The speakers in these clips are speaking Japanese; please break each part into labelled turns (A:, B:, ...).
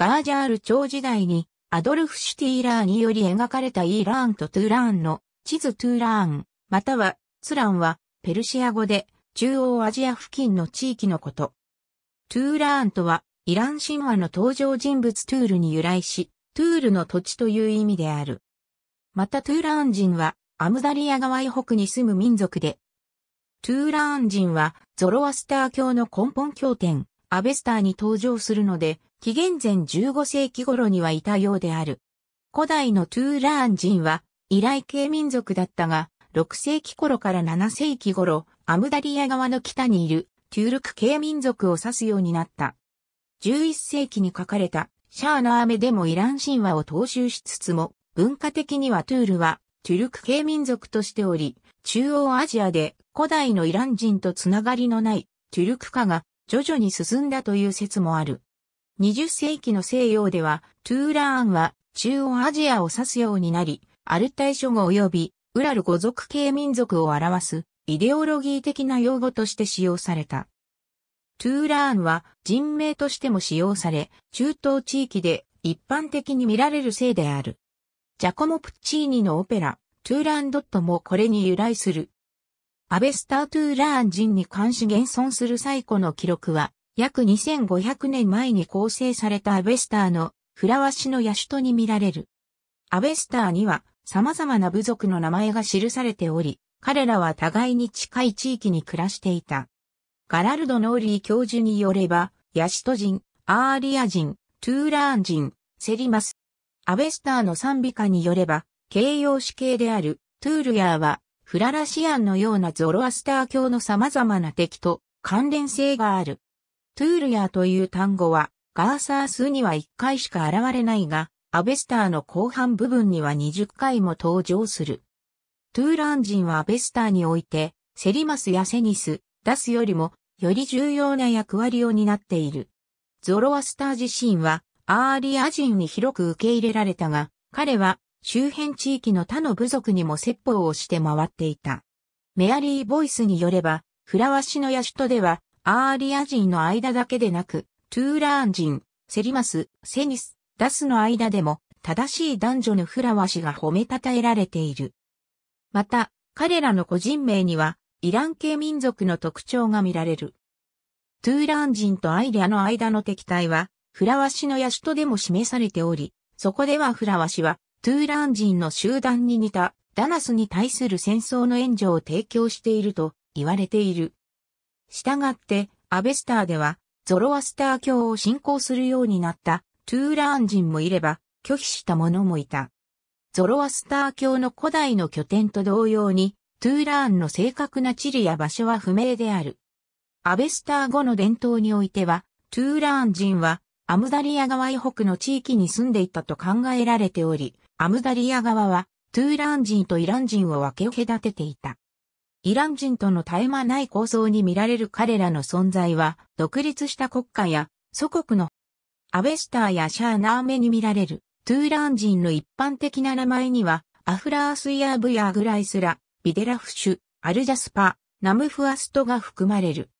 A: ガージャール朝時代にアドルフ・シュティーラーにより描かれたイーラーンとトゥーラーンの地図トゥーラーン、またはツランはペルシア語で中央アジア付近の地域のこと。トゥーラーンとはイラン神話の登場人物トゥールに由来し、トゥールの土地という意味である。またトゥーラーン人はアムダリア川以北に住む民族で、トゥーラーン人はゾロアスター教の根本経典、アベスターに登場するので、紀元前15世紀頃にはいたようである。古代のトゥーラーン人は、依頼系民族だったが、6世紀頃から7世紀頃、アムダリア側の北にいるトゥールク系民族を指すようになった。11世紀に書かれたシャーナーメでもイラン神話を踏襲しつつも、文化的にはトゥールはトゥルク系民族としており、中央アジアで古代のイラン人とつながりのないトゥルク化が徐々に進んだという説もある。20世紀の西洋では、トゥーラーンは中央アジアを指すようになり、アルタイ諸語及びウラル語族系民族を表すイデオロギー的な用語として使用された。トゥーラーンは人名としても使用され、中東地域で一般的に見られる姓である。ジャコモ・プッチーニのオペラ、トゥーラーンドットもこれに由来する。アベスター・トゥーラーン人に関し現存する最古の記録は、約2500年前に構成されたアベスターのフラワシの野種とに見られる。アベスターには様々な部族の名前が記されており、彼らは互いに近い地域に暮らしていた。ガラルド・ノーリー教授によれば、ヤシト人、アーリア人、トゥーラーン人、セリマス。アベスターの賛美歌によれば、形容詞形であるトゥールヤーは、フララシアンのようなゾロアスター教の様々な敵と関連性がある。トゥールヤーという単語は、ガーサー数には1回しか現れないが、アベスターの後半部分には20回も登場する。トゥーラン人はアベスターにおいて、セリマスやセニス、ダスよりも、より重要な役割を担っている。ゾロアスター自身は、アーリア人に広く受け入れられたが、彼は、周辺地域の他の部族にも説法をして回っていた。メアリー・ボイスによれば、フラワシのヤシトでは、アーリア人の間だけでなく、トゥーラーン人、セリマス、セニス、ダスの間でも、正しい男女のフラワ氏が褒めたたえられている。また、彼らの個人名には、イラン系民族の特徴が見られる。トゥーラーン人とアイリアの間の敵対は、フラワシの野手とでも示されており、そこではフラワシは、トゥーラーン人の集団に似た、ダナスに対する戦争の援助を提供していると言われている。従って、アベスターでは、ゾロアスター教を信仰するようになったトゥーラーン人もいれば、拒否した者もいた。ゾロアスター教の古代の拠点と同様に、トゥーラーンの正確な地理や場所は不明である。アベスター後の伝統においては、トゥーラーン人は、アムダリア川以北の地域に住んでいたと考えられており、アムダリア川は、トゥーラーン人とイラン人を分け隔てていた。イラン人との絶え間ない構想に見られる彼らの存在は、独立した国家や祖国のアベスターやシャーナーメに見られる、トゥーラン人の一般的な名前には、アフラースイアーブやアグライスラ、ビデラフシュ、アルジャスパ、ナムフアストが含まれる。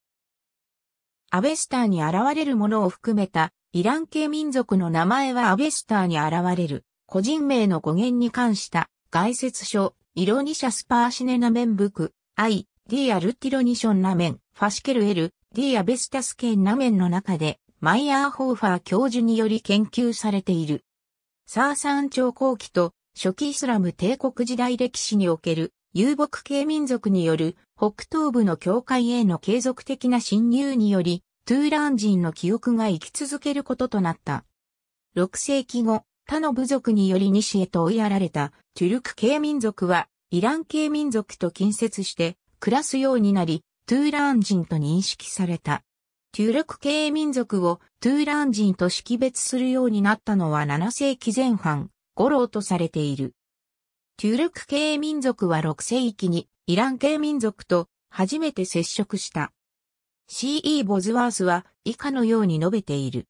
A: アベスターに現れるものを含めた、イラン系民族の名前はアベスターに現れる、個人名の語源に関した、概説書、イロニシャスパーシネナメンブク、アイ、ディアルティロニションナメン、ファシケルエル、ディアベスタスケン・ナメンの中で、マイヤーホーファー教授により研究されている。サーサン朝後期と初期イスラム帝国時代歴史における遊牧系民族による北東部の境界への継続的な侵入により、トゥーラン人の記憶が生き続けることとなった。6世紀後、他の部族により西へと追いやられたトゥルク系民族はイラン系民族と近接して暮らすようになり、トゥーラーン人と認識された。トゥールク系民族をトゥーラーン人と識別するようになったのは7世紀前半、頃とされている。トゥールク系民族は6世紀にイラン系民族と初めて接触した。C.E. ボズワースは以下のように述べている。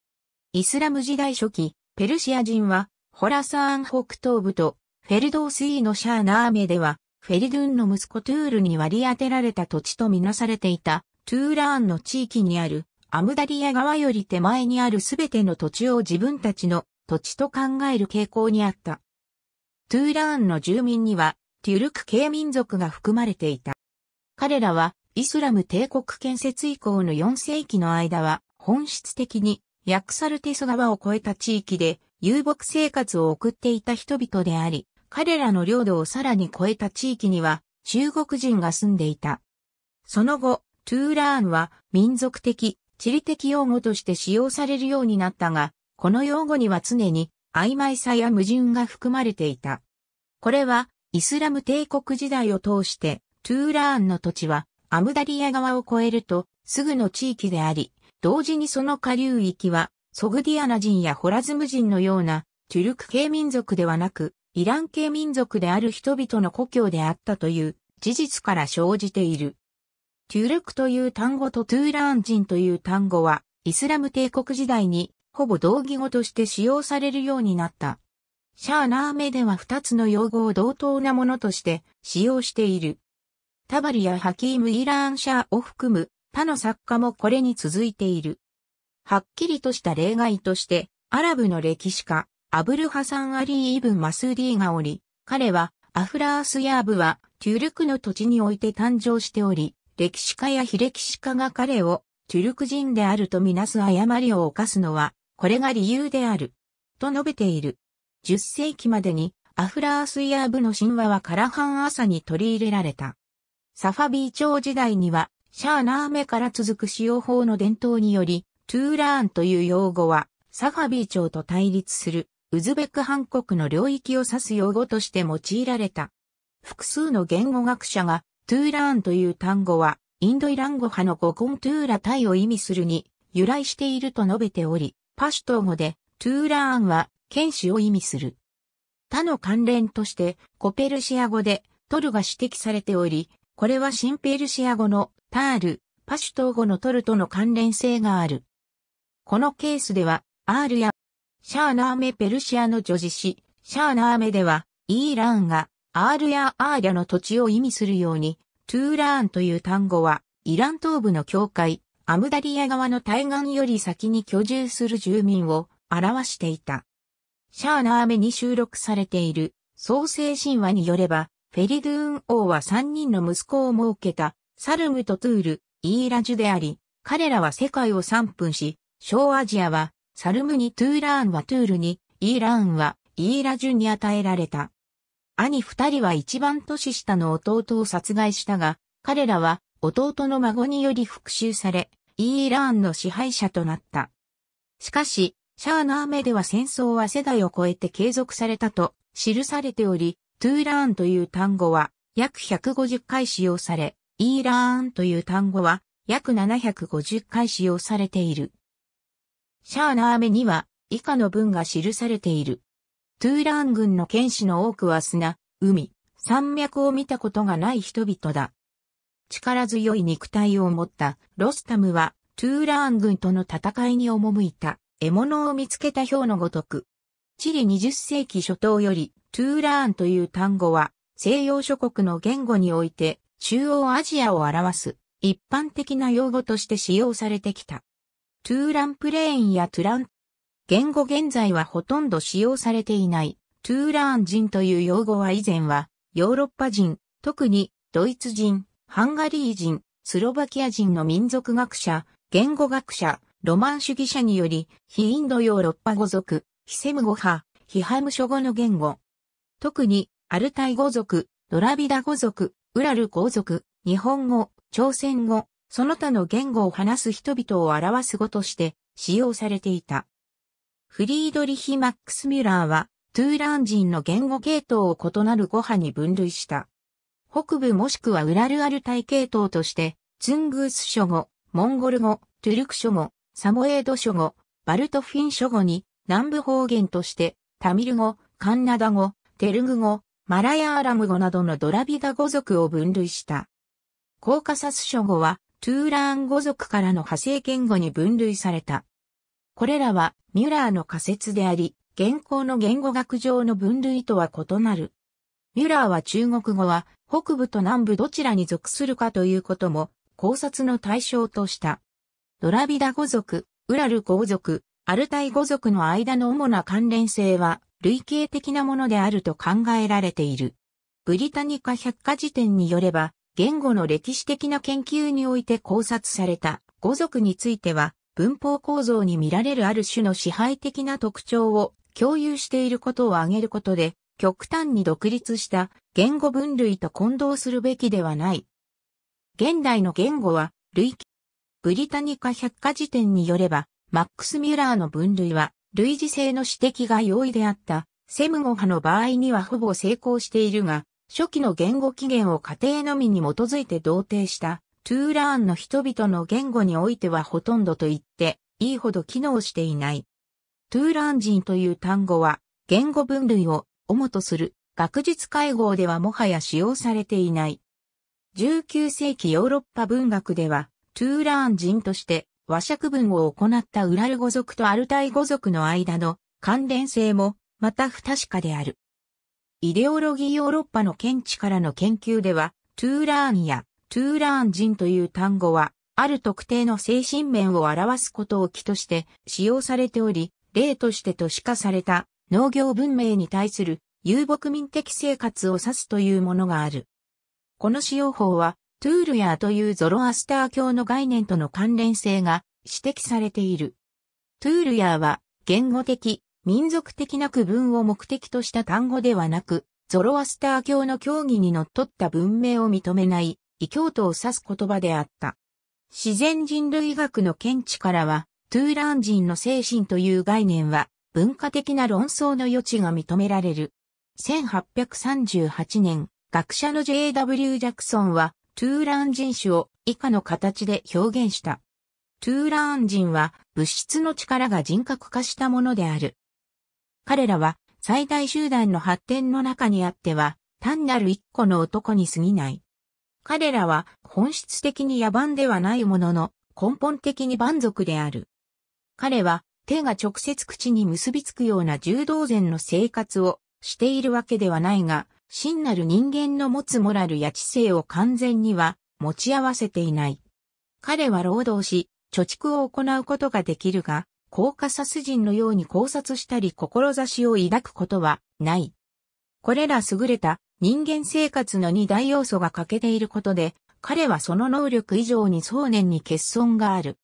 A: イスラム時代初期、ペルシア人はホラサーン北東部とフェルドースイーのシャーナーメでは、フェリドゥンの息子トゥールに割り当てられた土地とみなされていた、トゥーラーンの地域にある、アムダリア川より手前にあるすべての土地を自分たちの土地と考える傾向にあった。トゥーラーンの住民には、テュルク系民族が含まれていた。彼らは、イスラム帝国建設以降の4世紀の間は、本質的に、ヤクサルテス川を越えた地域で、遊牧生活を送っていた人々であり、彼らの領土をさらに超えた地域には中国人が住んでいた。その後、トゥーラーンは民族的、地理的用語として使用されるようになったが、この用語には常に曖昧さや矛盾が含まれていた。これは、イスラム帝国時代を通して、トゥーラーンの土地は、アムダリア川を越えると、すぐの地域であり、同時にその下流域は、ソグディアナ人やホラズム人のような、トゥルク系民族ではなく、イラン系民族である人々の故郷であったという事実から生じている。トゥルクという単語とトゥーラーン人という単語は、イスラム帝国時代に、ほぼ同義語として使用されるようになった。シャーナーメでは二つの用語を同等なものとして使用している。タバリやハキーム・イラーン・シャーを含む他の作家もこれに続いている。はっきりとした例外として、アラブの歴史家、アブルハサン・アリー・イブン・マスーディーがおり、彼はアフラースヤーブはトゥルクの土地において誕生しており、歴史家や非歴史家が彼をトゥルク人であるとみなす誤りを犯すのは、これが理由である。と述べている。10世紀までにアフラースヤーブの神話はカラハン朝に取り入れられた。サファビー朝時代には、シャーナーメから続く使用法の伝統により、トゥーラーンという用語は、サファビー朝と対立するウズベクハン国の領域を指す用語として用いられた。複数の言語学者が、トゥーラーンという単語は、インドイラン語派の語コントゥーラタイを意味するに由来していると述べており、パシュトー語でトゥーラーンは剣士を意味する。他の関連としてコペルシア語でトルが指摘されており、これはシンペルシア語のタール、パシュトー語のトルとの関連性がある。このケースでは、R やシャーナーメペルシアの女子詩、シャーナーメでは、イーランが、アールやアーリャの土地を意味するように、トゥーラーンという単語は、イラン東部の境界、アムダリア側の対岸より先に居住する住民を表していた。シャーナーメに収録されている創世神話によれば、フェリドゥーン王は三人の息子を設けた、サルムとトゥール、イーラジュであり、彼らは世界を散分し、小アジアはサルムにトゥーラーンはトゥールに、イーラーンはイーラジュに与えられた。兄二人は一番年下の弟を殺害したが、彼らは弟の孫により復讐され、イーラーンの支配者となった。しかし、シャーナーメでは戦争は世代を超えて継続されたと記されており、トゥーラーンという単語は約150回使用され、イーラーンという単語は約750回使用されている。シャーナーメには以下の文が記されている。トゥーラン軍の剣士の多くは砂、海、山脈を見たことがない人々だ。力強い肉体を持ったロスタムはトゥーラーン軍との戦いに赴いた獲物を見つけた表のごとく。チリ20世紀初頭よりトゥーラーンという単語は西洋諸国の言語において中央アジアを表す一般的な用語として使用されてきた。トゥーランプレーンやトゥラン。言語現在はほとんど使用されていない。トゥーラーン人という用語は以前は、ヨーロッパ人、特にドイツ人、ハンガリー人、スロバキア人の民族学者、言語学者、ロマン主義者により、非インドヨーロッパ語族、ヒセム語派、ヒハム諸語の言語。特に、アルタイ語族、ドラビダ語族、ウラル語族、日本語、朝鮮語、その他の言語を話す人々を表す語として使用されていた。フリードリヒ・マックス・ミュラーは、トゥーラン人の言語系統を異なる語派に分類した。北部もしくはウラルアルタイ系統として、ツングース諸語、モンゴル語、トゥルク諸語、サモエード諸語、バルトフィン諸語に、南部方言として、タミル語、カンナダ語、テルグ語、マラヤーラム語などのドラビダ語族を分類した。コーカサス諸語はトゥーラーン語族からの派生言語に分類された。これらはミュラーの仮説であり、現行の言語学上の分類とは異なる。ミュラーは中国語は北部と南部どちらに属するかということも考察の対象とした。ドラビダ語族、ウラル語族、アルタイ語族の間の主な関連性は類型的なものであると考えられている。ブリタニカ百科事典によれば、言語の歴史的な研究において考察された語族については、文法構造に見られるある種の支配的な特徴を共有していることを挙げることで、極端に独立した言語分類と混同するべきではない。現代の言語は、類ブリタニカ百科事典によれば、マックス・ミュラーの分類は、類似性の指摘が容易であった、セムゴ派の場合にはほぼ成功しているが、初期の言語起源を家庭のみに基づいて同定したトゥーラーンの人々の言語においてはほとんどと言っていいほど機能していない。トゥーラーン人という単語は言語分類を主とする学術会合ではもはや使用されていない。19世紀ヨーロッパ文学ではトゥーラーン人として和釈文を行ったウラル語族とアルタイ語族の間の関連性もまた不確かである。イデオロギーヨーロッパの見地からの研究では、トゥーラーンやトゥーラーン人という単語は、ある特定の精神面を表すことを起として使用されており、例として都市化された農業文明に対する遊牧民的生活を指すというものがある。この使用法は、トゥールヤーというゾロアスター教の概念との関連性が指摘されている。トゥールヤーは言語的、民族的な区分を目的とした単語ではなく、ゾロアスター教の教義にのっとった文明を認めない、異教徒を指す言葉であった。自然人類学の見地からは、トゥーラン人の精神という概念は、文化的な論争の余地が認められる。1838年、学者の J.W. ジャクソンは、トゥーラン人種を以下の形で表現した。トゥーラーン人は物質の力が人格化したものである。彼らは最大集団の発展の中にあっては、単なる一個の男に過ぎない。彼らは本質的に野蛮ではないものの、根本的に蛮族である。彼は手が直接口に結びつくような柔道禅の生活をしているわけではないが、真なる人間の持つモラルや知性を完全には持ち合わせていない。彼は労働し、貯蓄を行うことができるが、コーカサス人のように考察したり志を抱くことはない。これら優れた人間生活の二大要素が欠けていることで、彼はその能力以上に想念に欠損がある。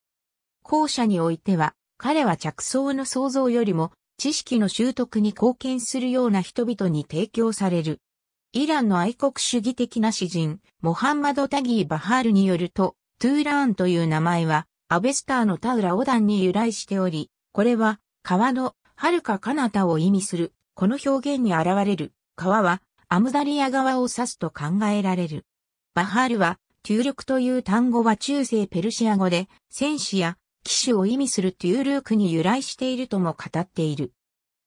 A: 後者においては、彼は着想の創造よりも知識の習得に貢献するような人々に提供される。イランの愛国主義的な詩人、モハンマド・タギー・バハールによると、トゥーラーンという名前は、アベスターの田浦オダンに由来しており、これは川の遥か彼方を意味する、この表現に現れる川はアムダリア川を指すと考えられる。バハールは、トゥールクという単語は中世ペルシア語で、戦士や騎手を意味するトゥールークに由来しているとも語っている。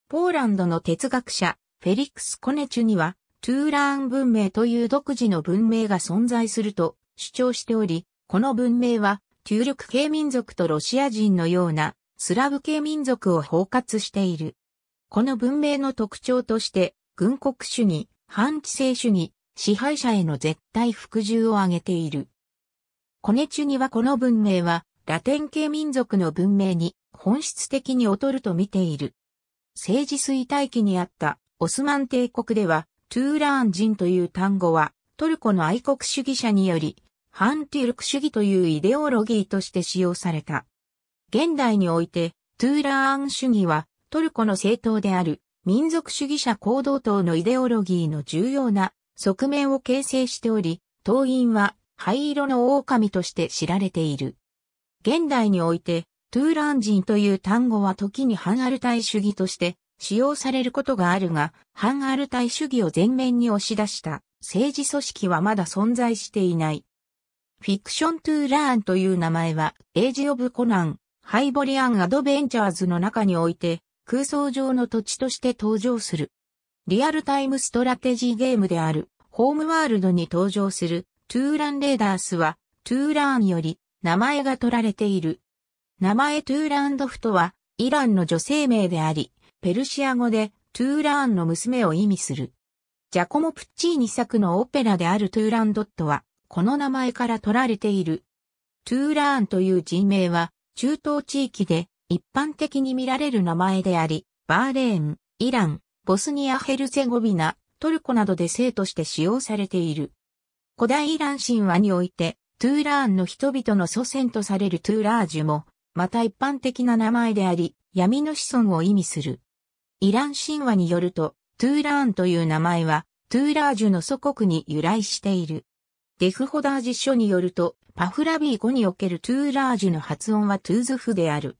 A: ポーランドの哲学者、フェリックス・コネチュには、トゥーラーン文明という独自の文明が存在すると主張しており、この文明は旧力系民族とロシア人のようなスラブ系民族を包括している。この文明の特徴として、軍国主義、反知性主義、支配者への絶対服従を挙げている。コネチュニはこの文明は、ラテン系民族の文明に本質的に劣ると見ている。政治衰退期にあったオスマン帝国では、トゥーラーン人という単語は、トルコの愛国主義者により、ハンティルク主義というイデオロギーとして使用された。現代において、トゥーラーン主義は、トルコの政党である、民族主義者行動党のイデオロギーの重要な側面を形成しており、党員は灰色の狼として知られている。現代において、トゥーラン人という単語は時に反アルタイ主義として使用されることがあるが、反アルタイ主義を前面に押し出した政治組織はまだ存在していない。フィクショントゥーラーンという名前は、エイジ・オブ・コナン、ハイボリアン・アドベンチャーズの中において、空想上の土地として登場する。リアルタイムストラテジーゲームである、ホームワールドに登場する、トゥーラン・レーダースは、トゥーラーンより、名前が取られている。名前トゥーランドフトは、イランの女性名であり、ペルシア語で、トゥーラーンの娘を意味する。ジャコモ・プッチーニ作のオペラであるトゥーランドットは、この名前から取られている。トゥーラーンという人名は、中東地域で一般的に見られる名前であり、バーレーン、イラン、ボスニア・ヘルセゴビナ、トルコなどで姓として使用されている。古代イラン神話において、トゥーラーンの人々の祖先とされるトゥーラージュも、また一般的な名前であり、闇の子孫を意味する。イラン神話によると、トゥーラーンという名前は、トゥーラージュの祖国に由来している。デフホダージ書によると、パフラビー語におけるトゥーラージュの発音はトゥーズフである。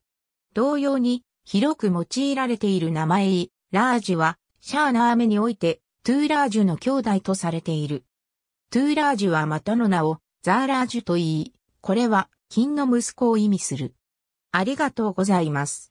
A: 同様に、広く用いられている名前イ、ラージュは、シャーナーメにおいて、トゥーラージュの兄弟とされている。トゥーラージュはまたの名を、ザーラージュと言い、これは、金の息子を意味する。ありがとうございます。